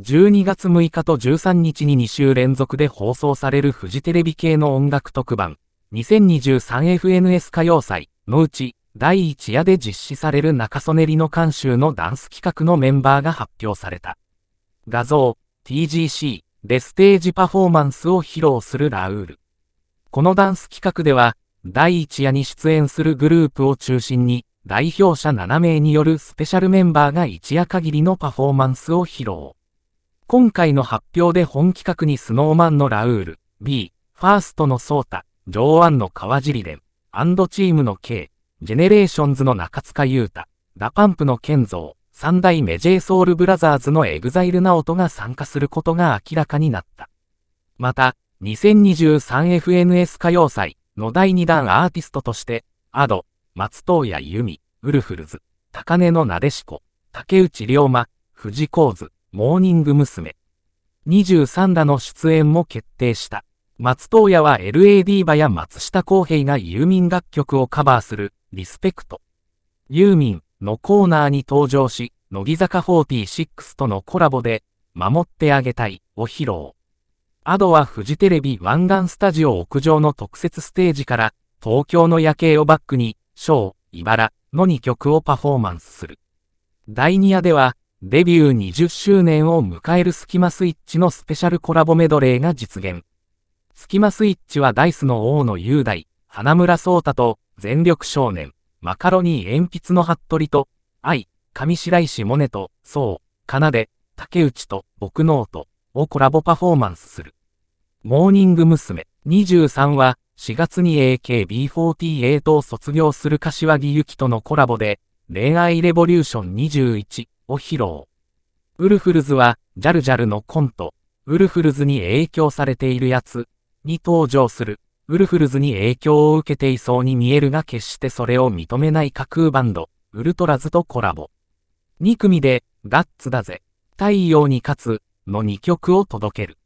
12月6日と13日に2週連続で放送されるフジテレビ系の音楽特番、2023FNS 歌謡祭のうち、第1夜で実施される中曽根里の監修のダンス企画のメンバーが発表された。画像、TGC でステージパフォーマンスを披露するラウール。このダンス企画では、第1夜に出演するグループを中心に、代表者7名によるスペシャルメンバーが一夜限りのパフォーマンスを披露。今回の発表で本企画にスノーマンのラウール、B、ファーストのソータ、ジョーアンの川尻連、アンドチームの K、ジェネレーションズの中塚優太、ダパンプの健造、三代目 j ソウルブラザーズのエグザイルナオトが参加することが明らかになった。また、2023FNS 歌謡祭の第2弾アーティストとして、アド、松藤谷由美、ウルフルズ、高根のなでしこ、竹内龍馬、藤光図、モーニング娘。23打の出演も決定した。松任谷は LAD 馬や松下洸平がユーミン楽曲をカバーする、リスペクト。ユーミンのコーナーに登場し、乃木坂46とのコラボで、守ってあげたいを披露。アドはフジテレビ湾岸スタジオ屋上の特設ステージから、東京の夜景をバックに、ショー、茨の2曲をパフォーマンスする。第2夜では、デビュー20周年を迎えるスキマスイッチのスペシャルコラボメドレーが実現。スキマスイッチはダイスの王の雄大、花村聡太と、全力少年、マカロニ鉛筆の服部と、愛、上白石萌音と、そう、かなで、竹内と、僕ノートをコラボパフォーマンスする。モーニング娘。23は、4月に AKB48 を卒業する柏木由紀とのコラボで、恋愛レボリューション21を披露。ウルフルズは、ジャルジャルのコント、ウルフルズに影響されているやつ、に登場する、ウルフルズに影響を受けていそうに見えるが決してそれを認めない架空バンド、ウルトラズとコラボ。2組で、ガッツだぜ、太陽に勝つ、の2曲を届ける。